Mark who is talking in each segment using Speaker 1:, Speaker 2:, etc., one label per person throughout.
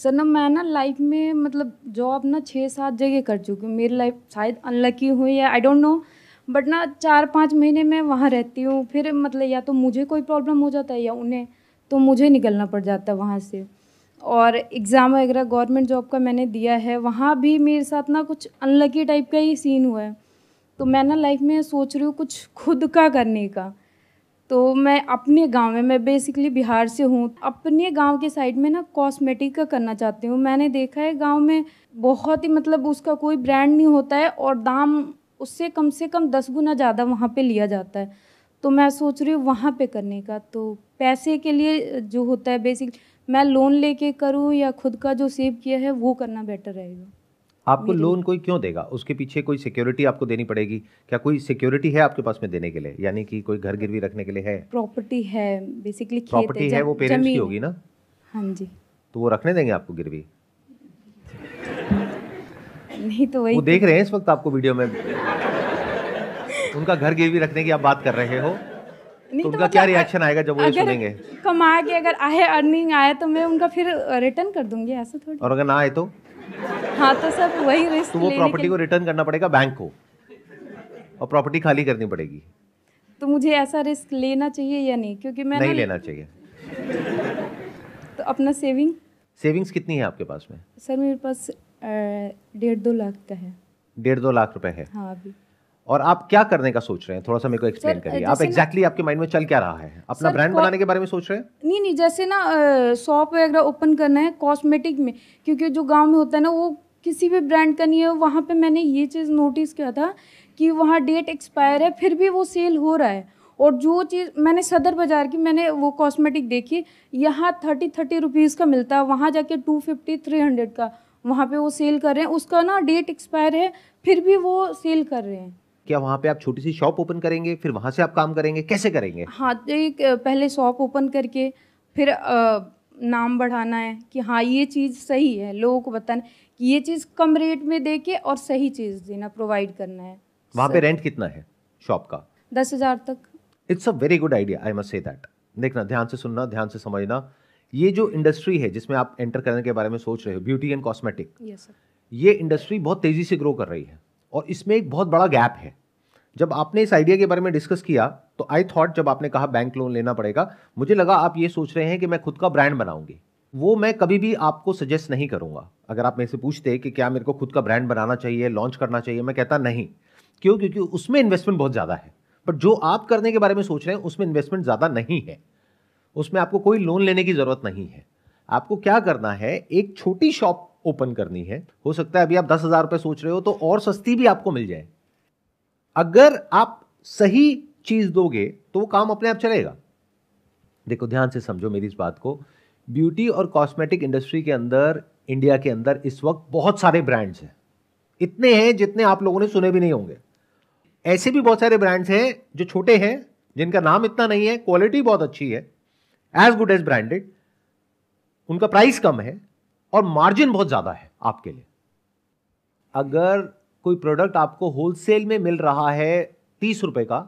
Speaker 1: Sir ना मैं ना लाइफ में मतलब जॉब ना छः सात जगह कर चुकी हूँ मेरी लाइफ शायद अनलकी हुई है आई डोंट नो बट ना चार पाँच महीने मैं वहाँ रहती हूँ फिर मतलब या तो मुझे कोई प्रॉब्लम हो जाता है या उन्हें तो मुझे निकलना पड़ जाता है वहाँ से और एग्ज़ाम वगैरह गवर्नमेंट जॉब का मैंने दिया है वहाँ भी मेरे साथ ना कुछ अनलकी टाइप का ही सीन हुआ है तो मैं ना लाइफ में सोच रही हूँ कुछ खुद का करने का तो मैं अपने गांव में मैं बेसिकली बिहार से हूँ अपने गांव के साइड में ना कॉस्मेटिक का करना चाहती हूँ मैंने देखा है गांव में बहुत ही मतलब उसका कोई ब्रांड नहीं होता है और दाम उससे कम से कम दस गुना ज़्यादा वहाँ पे लिया जाता है तो मैं सोच रही हूँ वहाँ पे करने का तो पैसे के लिए जो होता है बेसिक मैं लोन लेके करूँ या खुद का जो सेव किया है वो करना बेटर रहेगा
Speaker 2: आपको लोन तो। कोई क्यों देगा उसके पीछे कोई सिक्योरिटी आपको देनी पड़ेगी क्या कोई सिक्योरिटी है आपके पास में देने के लिए यानी कि कोई घर गिरवी रखने के लिए है
Speaker 1: प्रॉपर्टी है बेसिकली प्रॉपर्टी है वो पेरेंट्स की होगी ना हाँ जी
Speaker 2: तो वो रखने देंगे आपको गिरवी
Speaker 1: नहीं तो वही वो देख तो। रहे
Speaker 2: हैं इस वक्त आपको वीडियो में उनका घर गिरवी रखने की आप बात कर रहे हो नहीं तो, तो उनका मतलब क्या रिएक्शन आएगा जब वो ये सुनेंगे
Speaker 1: कमा के अगर आए अर्निंग आए तो मैं उनका फिर रिटर्न कर दूंगी ऐसा थोड़ी
Speaker 2: और अगर ना आए तो
Speaker 1: हाँ तो सब वही रिस्क तो वो प्रॉपर्टी को
Speaker 2: रिटर्न करना पड़ेगा बैंक को और प्रॉपर्टी खाली करनी पड़ेगी
Speaker 1: तो मुझे ऐसा रिस्क लेना चाहिए या नहीं क्योंकि मैं नहीं लेना चाहिए तो अपना सेविंग
Speaker 2: सेविंग्स कितनी है आपके पास में
Speaker 1: सर मेरे पास डेढ़ दो लाख का है
Speaker 2: डेढ़ दो लाख रुपए है हाँ अभी और आप क्या करने का सोच रहे हैं थोड़ा सा मेरे को एक्सप्लेन करिए आप एग्जैक्टली exactly आपके माइंड में चल क्या रहा है अपना ब्रांड बनाने के बारे में सोच रहे हैं
Speaker 1: नहीं नहीं जैसे ना शॉप वगैरह ओपन करना है कॉस्मेटिक में क्योंकि जो गांव में होता है ना वो किसी भी ब्रांड का नहीं है वहाँ पे मैंने ये चीज़ नोटिस किया था कि वहाँ डेट एक्सपायर है फिर भी वो सेल हो रहा है और जो चीज़ मैंने सदर बाज़ार की मैंने वो कॉस्मेटिक देखी यहाँ थर्टी थर्टी रुपीज़ का मिलता है वहाँ जाके टू फिफ्टी थ्री हंड्रेड का वहाँ पे वो सेल कर रहे हैं उसका ना डेट एक्सपायर है फिर भी वो सेल कर रहे हैं
Speaker 2: क्या वहाँ पे आप छोटी सी शॉप ओपन करेंगे फिर वहाँ से आप काम करेंगे कैसे करेंगे
Speaker 1: हाँ एक पहले शॉप ओपन करके फिर आ, नाम बढ़ाना है कि हाँ ये चीज़ सही है लोगों को बताना कि ये चीज़ कम रेट में दे के और सही चीज़ देना प्रोवाइड करना है
Speaker 2: वहाँ पे रेंट कितना है शॉप का
Speaker 1: दस हज़ार तक
Speaker 2: it's a very good idea I must say that देखना ध्यान से सुनना ध्यान से समझना ये जो इंडस्ट्री है जिसमें आप एंटर करने के बारे में सोच रहे हो ब्यूटी एंड कॉस्मेटिक ये इंडस्ट्री बहुत तेज़ी से ग्रो कर रही है और इसमें एक बहुत बड़ा गैप है जब आपने इस आइडिया के बारे में डिस्कस किया तो आई थॉट जब आपने कहा बैंक लोन लेना पड़ेगा मुझे लगा आप ये सोच रहे हैं कि मैं खुद का ब्रांड बनाऊंगी वो मैं कभी भी आपको सजेस्ट नहीं करूंगा अगर आप मेरे से पूछते कि क्या मेरे को खुद का ब्रांड बनाना चाहिए लॉन्च करना चाहिए मैं कहता नहीं क्यों क्योंकि उसमें इन्वेस्टमेंट बहुत ज़्यादा है बट जो आप करने के बारे में सोच रहे हैं उसमें इन्वेस्टमेंट ज़्यादा नहीं है उसमें आपको कोई लोन लेने की ज़रूरत नहीं है आपको क्या करना है एक छोटी शॉप ओपन करनी है हो सकता है अभी आप दस हज़ार रुपए सोच रहे हो तो और सस्ती भी आपको मिल जाए अगर आप सही चीज़ दोगे तो वो काम अपने आप चलेगा देखो ध्यान से समझो मेरी इस बात को ब्यूटी और कॉस्मेटिक इंडस्ट्री के अंदर इंडिया के अंदर इस वक्त बहुत सारे ब्रांड्स हैं इतने हैं जितने आप लोगों ने सुने भी नहीं होंगे ऐसे भी बहुत सारे ब्रांड्स हैं जो छोटे हैं जिनका नाम इतना नहीं है क्वालिटी बहुत अच्छी है एज गुड एज ब्रांडेड उनका प्राइस कम है और मार्जिन बहुत ज़्यादा है आपके लिए अगर कोई प्रोडक्ट आपको होलसेल में मिल रहा है तीस रुपए का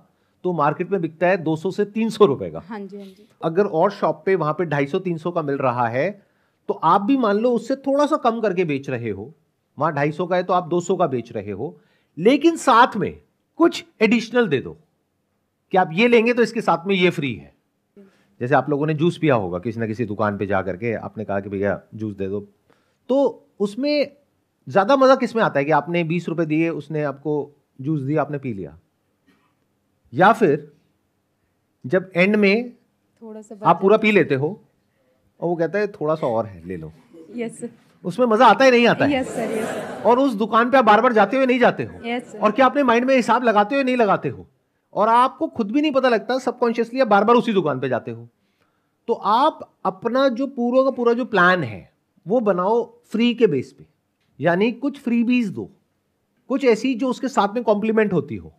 Speaker 2: तो मार्केट में बिकता है दो सौ से तीन सौ रुपए का
Speaker 1: हाँ जी हाँ जी
Speaker 2: अगर और शॉप पे वहां पे तीन सौ का मिल रहा है तो आप भी मान लो उससे थोड़ा सा कम करके बेच रहे हो वहां ढाई सौ का है तो आप दो सौ का बेच रहे हो लेकिन साथ में कुछ एडिशनल दे दो कि आप ये लेंगे तो इसके साथ में ये फ्री है जैसे आप लोगों ने जूस पिया होगा किसी ना किसी दुकान पे जा करके आपने कहा कि भैया जूस दे दो तो उसमें ज़्यादा मज़ा किस में आता है कि आपने बीस रुपये दिए उसने आपको जूस दिया आपने पी लिया या फिर जब एंड में
Speaker 1: थोड़ा सा आप पूरा पी लेते
Speaker 2: हो और वो कहता है थोड़ा सा और है ले लो यस yes, उसमें मजा आता है नहीं आता है yes, sir, yes, sir. और उस दुकान पे आप बार बार जाते हुए नहीं जाते हो yes, और क्या अपने माइंड में हिसाब लगाते हुए नहीं लगाते हो और आपको खुद भी नहीं पता लगता सबकॉन्शियसली आप बार बार उसी दुकान पे जाते हो तो आप अपना जो पूरा का पूरा जो प्लान है वो बनाओ फ्री के बेस पे यानी कुछ फ्री बीज दो कुछ ऐसी जो उसके साथ में कॉम्प्लीमेंट होती हो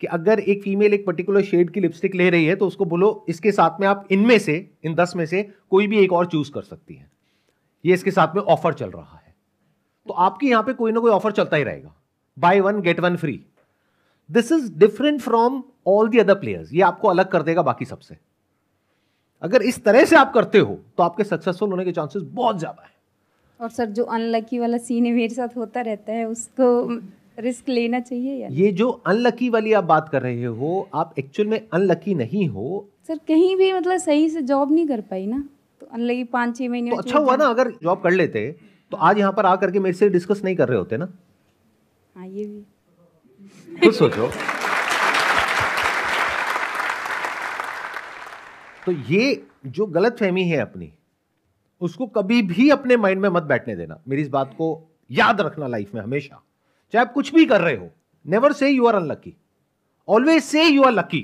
Speaker 2: कि अगर एक फीमेल एक पर्टिकुलर शेड की लिपस्टिक ले रही है तो उसको बोलो इसके साथ में आप इनमें से इन दस में से कोई भी एक और चूज कर सकती है ये इसके साथ में ऑफर चल रहा है तो आपके यहां पे कोई ना कोई ऑफर चलता ही रहेगा buy one get one free this is different from all the other players ये आपको अलग कर देगा बाकी सबसे अगर इस तरह से आप करते हो तो आपके सक्सेसफुल होने के चांसेस बहुत ज़्यादा है
Speaker 1: और सर जो अनलकी वाला सीन है मेरे साथ होता रहता है उसको रिस्क लेना चाहिए या
Speaker 2: ये जो अनलकी वाली आप बात कर रहे हो आप एक्चुअल में अनलकी नहीं हो
Speaker 1: सर कहीं भी मतलब सही से जॉब नहीं कर पाई ना तो अनलकी पाँच छः महीने तो अच्छा हुआ ना अगर
Speaker 2: जॉब कर लेते तो आज यहाँ पर आकर के मेरे से डिस्कस नहीं कर रहे होते ना
Speaker 1: हाँ ये भी
Speaker 2: खुद सोचो तो ये जो गलत फहमी है अपनी उसको कभी भी अपने माइंड में मत बैठने देना मेरी इस बात को याद रखना लाइफ में हमेशा चाहे आप कुछ भी कर रहे हो never say you are unlucky always say you are lucky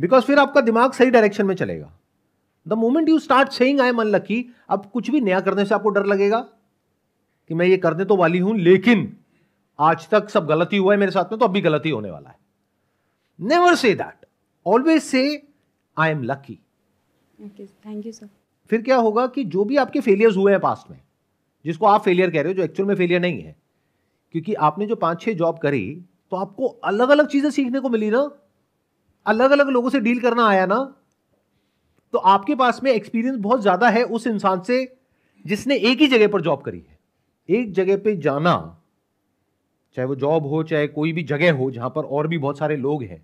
Speaker 2: because फिर आपका दिमाग सही डायरेक्शन में चलेगा the moment you start saying I am unlucky अब कुछ भी नया करने से आपको डर लगेगा कि मैं ये करने तो वाली हूं लेकिन आज तक सब गलती हुआ है मेरे साथ में तो अभी गलती होने वाला है never say that always say I am lucky
Speaker 1: thank you sir
Speaker 2: फिर क्या होगा कि जो भी आपके फेलियर्स हुए हैं पास्ट में जिसको आप फेलियर कह रहे हो जो एक्चुअल में फेलियर नहीं है क्योंकि आपने जो पांच छह जॉब करी तो आपको अलग अलग चीजें सीखने को मिली ना अलग अलग लोगों से डील करना आया ना तो आपके पास में एक्सपीरियंस बहुत ज्यादा है उस इंसान से जिसने एक ही जगह पर जॉब करी है एक जगह पे जाना चाहे वो जॉब हो चाहे कोई भी जगह हो जहां पर और भी बहुत सारे लोग हैं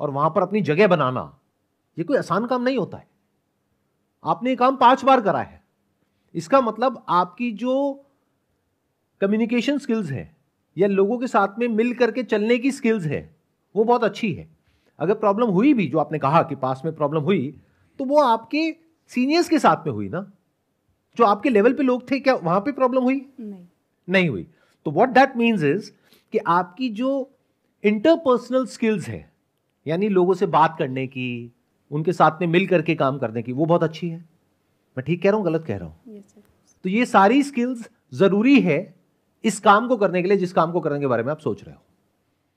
Speaker 2: और वहां पर अपनी जगह बनाना ये कोई आसान काम नहीं होता है आपने ये काम पांच बार करा है इसका मतलब आपकी जो कम्युनिकेशन स्किल्स है या लोगों के साथ में मिल करके चलने की स्किल्स है वो बहुत अच्छी है अगर प्रॉब्लम हुई भी जो आपने कहा कि पास में प्रॉब्लम हुई तो वो आपके सीनियर्स के साथ में हुई ना जो आपके लेवल पे लोग थे क्या वहां पे प्रॉब्लम हुई नहीं नहीं हुई तो व्हाट दैट मींस इज कि आपकी जो इंटरपर्सनल स्किल्स है यानी लोगों से बात करने की उनके साथ में मिल करके काम करने की वो बहुत अच्छी है मैं ठीक कह रहा हूँ गलत कह रहा हूँ तो ये सारी स्किल्स ज़रूरी है इस काम को करने के लिए जिस काम को करने के बारे में आप सोच रहे हो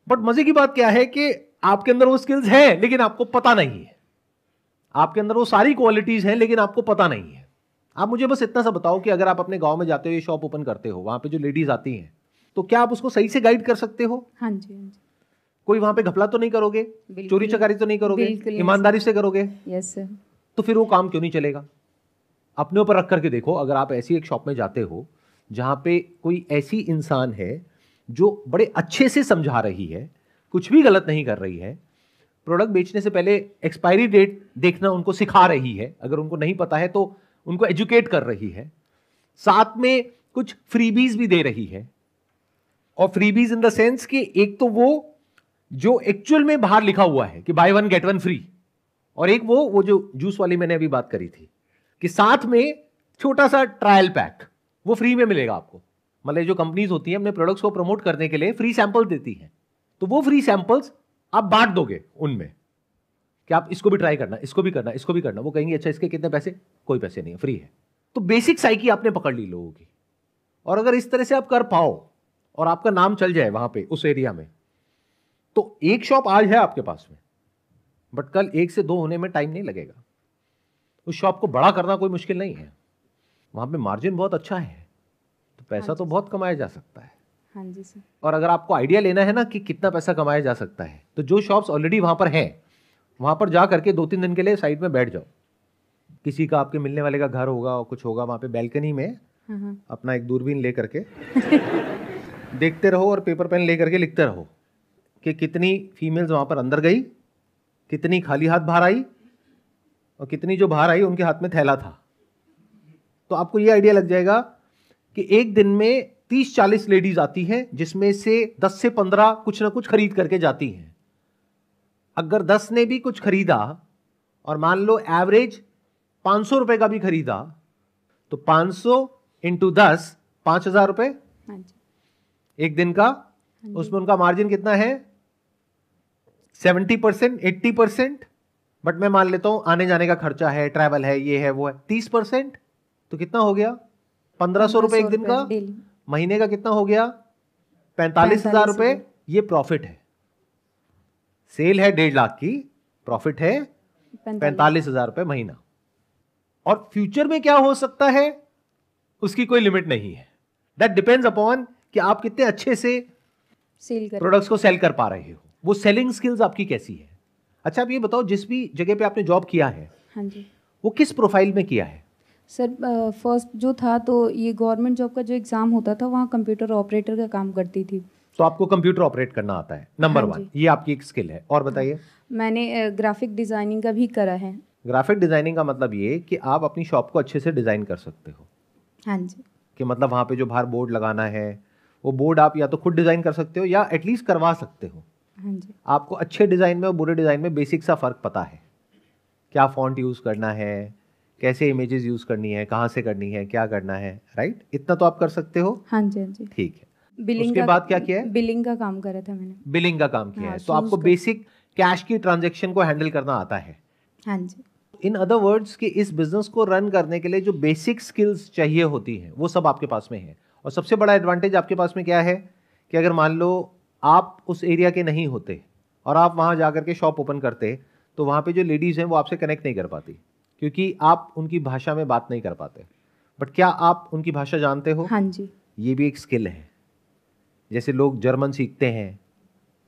Speaker 2: बट मजे की बात क्या है कि आपके अंदर वो स्किल्स हैं लेकिन आपको पता नहीं है आपके अंदर वो सारी क्वालिटीज़ हैं लेकिन आपको पता नहीं है आप मुझे बस इतना सा बताओ कि अगर आप अपने गांव में जाते हो ये शॉप ओपन करते हो वहाँ पे जो लेडीज़ आती हैं तो क्या आप उसको सही से गाइड कर सकते हो हाँ जी हाँ जी कोई वहां पे घपला तो नहीं करोगे चोरी चकारी तो नहीं करोगे ईमानदारी से करोगे यस सर तो फिर वो काम क्यों नहीं चलेगा अपने ऊपर रख करके देखो अगर आप ऐसी एक शॉप में जाते हो जहाँ पे कोई ऐसी इंसान है जो बड़े अच्छे से समझा रही है कुछ भी गलत नहीं कर रही है प्रोडक्ट बेचने से पहले एक्सपायरी डेट देखना उनको सिखा रही है अगर उनको नहीं पता है तो उनको एजुकेट कर रही है साथ में कुछ फ्रीबीज भी दे रही है और फ्रीबीज इन द सेंस कि एक तो वो जो एक्चुअल में बाहर लिखा हुआ है कि buy one get one free और एक वो वो जो जूस वाली मैंने अभी बात करी थी कि साथ में छोटा सा ट्रायल पैक वो फ्री में मिलेगा आपको मतलब जो कंपनीज होती हैं अपने प्रोडक्ट्स को प्रमोट करने के लिए फ्री सैंपल देती हैं तो वो फ्री सैंपल्स आप बांट दोगे उनमें कि आप इसको भी ट्राई करना इसको भी करना इसको भी करना वो कहेंगे अच्छा इसके कितने पैसे कोई पैसे नहीं है फ्री है तो बेसिक साइकी आपने पकड़ ली लोगों की और अगर इस तरह से आप कर पाओ और आपका नाम चल जाए वहां पे उस एरिया में तो एक शॉप आज है आपके पास में बट कल एक से दो होने में टाइम नहीं लगेगा उस शॉप को बड़ा करना कोई मुश्किल नहीं है वहां पे मार्जिन बहुत अच्छा है तो पैसा हाँ तो बहुत कमाया जा सकता है हाँ जी सर और अगर आपको आइडिया लेना है ना कि कितना पैसा कमाया जा सकता है तो जो शॉप्स ऑलरेडी वहां पर हैं वहां पर जा करके दो तीन दिन के लिए साइड में बैठ जाओ किसी का आपके मिलने वाले का घर होगा और कुछ होगा वहां पे बैल्कनी में हाँ, हाँ। अपना एक दूरबीन ले करके देखते रहो और पेपर पेन ले करके लिखते रहो कि कितनी फीमेल्स वहां पर अंदर गई कितनी खाली हाथ बाहर आई और कितनी जो बाहर आई उनके हाथ में थैला था तो आपको ये आइडिया लग जाएगा कि एक दिन में तीस चालीस लेडीज आती हैं जिसमें से दस से पंद्रह कुछ ना कुछ खरीद करके जाती हैं अगर दस ने भी कुछ खरीदा और मान लो एवरेज पांच सौ रुपए का भी खरीदा तो पांच सौ इंटू दस पांच हजार रुपए हाँ एक दिन का हाँ उसमें उनका मार्जिन कितना है seventy percent eighty percent but मैं मान लेता हूं आने जाने का खर्चा है ट्रैवल है ये है वो है तीस परसेंट तो कितना हो गया पंद्रह सौ रुपए एक दिन का महीने का कितना हो गया पैंतालीस हजार रुपए ये प्रॉफिट है सेल है डेढ़ लाख की प्रॉफिट है पैंतालीस हजार रुपये महीना और फ्यूचर में क्या हो सकता है उसकी कोई लिमिट नहीं है दैट डिपेंड्स अपॉन कि आप कितने अच्छे से
Speaker 1: प्रोडक्ट्स को
Speaker 2: सेल कर पा रहे हो वो सेलिंग स्किल्स आपकी कैसी है अच्छा आप ये बताओ जिस भी जगह पे आपने जॉब किया है हाँ जी वो किस प्रोफाइल में किया है
Speaker 1: सर फर्स्ट जो था तो ये गवर्नमेंट जॉब का जो एग्ज़ाम होता था वहाँ कंप्यूटर ऑपरेटर का काम करती थी
Speaker 2: तो आपको कंप्यूटर ऑपरेट करना आता है नंबर वन हाँ ये आपकी एक स्किल है और बताइए
Speaker 1: मैंने ग्राफिक डिज़ाइनिंग का भी करा है
Speaker 2: ग्राफिक डिज़ाइनिंग का मतलब ये कि आप अपनी शॉप को अच्छे से डिज़ाइन कर सकते हो हाँ जी कि मतलब वहाँ पे जो बाहर बोर्ड लगाना है वो बोर्ड आप या तो खुद डिज़ाइन कर सकते हो या एटलीस्ट करवा सकते हो हाँ आपको अच्छे डिज़ाइन में और बुरे डिज़ाइन में बेसिक सा फ़र्क पता है क्या फॉन्ट यूज़ करना है कैसे इमेजेस यूज़ करनी है कहाँ से करनी है क्या करना है राइट इतना तो आप कर सकते हो हाँ जी हाँ जी ठीक
Speaker 1: है बिलिंग उसके बाद क्या किया है बिलिंग का काम करा था मैंने
Speaker 2: बिलिंग का काम किया हाँ, है तो आपको बेसिक कैश की ट्रांजेक्शन को हैंडल करना आता है हाँ जी इन अदर वर्ड्स कि इस बिजनेस को रन करने के लिए जो बेसिक स्किल्स चाहिए होती हैं वो सब आपके पास में है और सबसे बड़ा एडवांटेज आपके पास में क्या है कि अगर मान लो आप उस एरिया के नहीं होते और आप वहाँ जा कर के शॉप ओपन करते तो वहाँ पे जो लेडीज़ हैं वो आपसे कनेक्ट नहीं कर पाती क्योंकि आप उनकी भाषा में बात नहीं कर पाते बट क्या आप उनकी भाषा जानते हो हाँ जी ये भी एक स्किल है जैसे लोग जर्मन सीखते हैं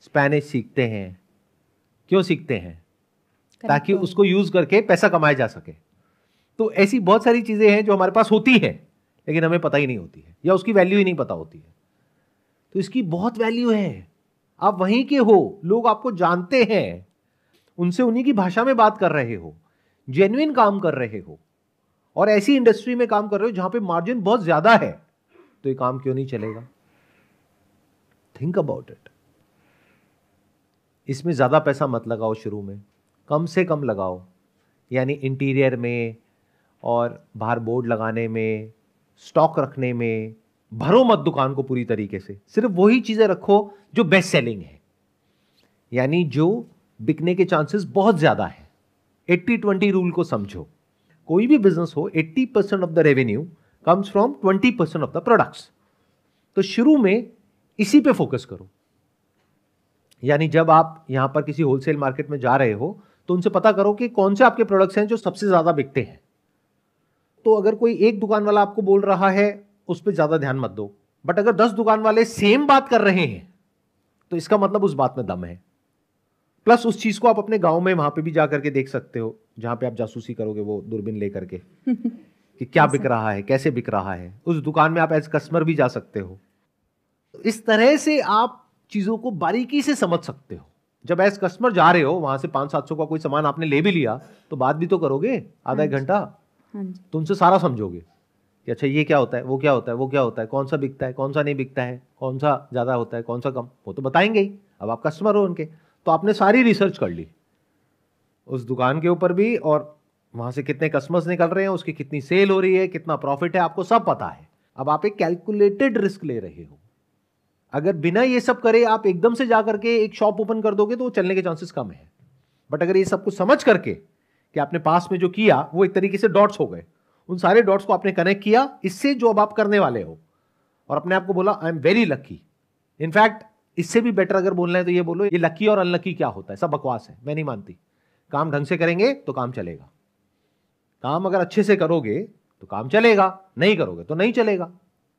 Speaker 2: स्पेनिश सीखते हैं क्यों सीखते हैं ताकि उसको यूज़ करके पैसा कमाया जा सके तो ऐसी बहुत सारी चीज़ें हैं जो हमारे पास होती हैं लेकिन हमें पता ही नहीं होती है या उसकी वैल्यू ही नहीं पता होती है तो इसकी बहुत वैल्यू है आप वहीं के हो लोग आपको जानते हैं उनसे उन्हीं की भाषा में बात कर रहे हो जेन्युन काम कर रहे हो और ऐसी इंडस्ट्री में काम कर रहे हो जहां पे मार्जिन बहुत ज्यादा है तो ये काम क्यों नहीं चलेगा थिंक अबाउट इट इसमें ज़्यादा पैसा मत लगाओ शुरू में कम से कम लगाओ यानी इंटीरियर में और बाहर बोर्ड लगाने में स्टॉक रखने में भरो मत दुकान को पूरी तरीके से सिर्फ वही चीज़ें रखो जो बेस्ट सेलिंग है यानी जो बिकने के चांसेस बहुत ज़्यादा है एट्टी ट्वेंटी रूल को समझो कोई भी बिजनेस हो eighty percent of the revenue comes from twenty percent of the products तो शुरू में इसी पे फोकस करो यानी जब आप यहां पर किसी होलसेल मार्केट में जा रहे हो तो उनसे पता करो कि कौन से आपके प्रोडक्ट्स हैं जो सबसे ज़्यादा बिकते हैं तो अगर कोई एक दुकान वाला आपको बोल रहा है उस पर ज़्यादा ध्यान मत दो बट अगर दस दुकान वाले सेम बात कर रहे हैं तो इसका मतलब उस बात में दम है प्लस उस चीज़ को आप अपने गांव में वहां पे भी जाकर के देख सकते हो जहां पे आप जासूसी करोगे वो दूरबीन लेकर के कि क्या बिक रहा है कैसे बिक रहा है उस दुकान में आप एज कस्टमर भी जा सकते हो इस तरह से आप चीज़ों को बारीकी से समझ सकते हो जब एज कस्टमर जा रहे हो वहां से पांच सात सौ का कोई सामान आपने ले भी लिया तो बात भी तो करोगे आधा एक हाँ घंटा हाँ तो उनसे सारा समझोगे कि अच्छा ये क्या होता है वो क्या होता है वो क्या होता है कौन सा बिकता है कौन सा नहीं बिकता है कौन सा ज़्यादा होता है कौन सा कम वो तो बताएंगे ही अब आप कस्टमर हो उनके तो आपने सारी रिसर्च कर ली उस दुकान के ऊपर भी और वहाँ से कितने कस्टमर्स निकल रहे हैं उसकी कितनी सेल हो रही है कितना प्रॉफिट है आपको सब पता है अब आप एक कैलकुलेटेड रिस्क ले रहे हो अगर बिना ये सब करे आप एकदम से जा करके एक शॉप ओपन कर दोगे तो वो चलने के चांसेस कम है बट अगर ये सब कुछ समझ करके कि आपने पास में जो किया वो एक तरीके से डॉट्स हो गए उन सारे डॉट्स को आपने कनेक्ट किया इससे जो अब आप करने वाले हो और अपने आप को बोला I am very lucky in fact इससे भी बेटर अगर बोलना है तो ये बोलो ये लकी और अनलकी क्या होता है सब बकवास है मैं नहीं मानती काम ढंग से करेंगे तो काम चलेगा काम अगर अच्छे से करोगे तो काम चलेगा नहीं करोगे तो नहीं चलेगा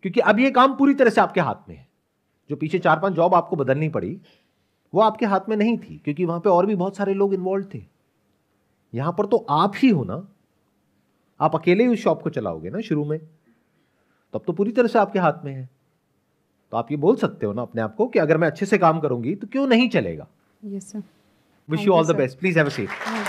Speaker 2: क्योंकि अब ये काम पूरी तरह से आपके हाथ में है जो पीछे चार पांच जॉब आपको बदलनी पड़ी वो आपके हाथ में नहीं थी क्योंकि वहां पे और भी बहुत सारे लोग इन्वॉल्व थे यहां पर तो आप ही हो ना आप अकेले ही उस शॉप को चलाओगे ना शुरू में तो अब तो पूरी तरह से आपके हाथ में है तो आप ये बोल सकते हो ना अपने आप को कि अगर मैं अच्छे से काम करूंगी तो क्यों नहीं चलेगा
Speaker 1: wish you all the best
Speaker 2: please have a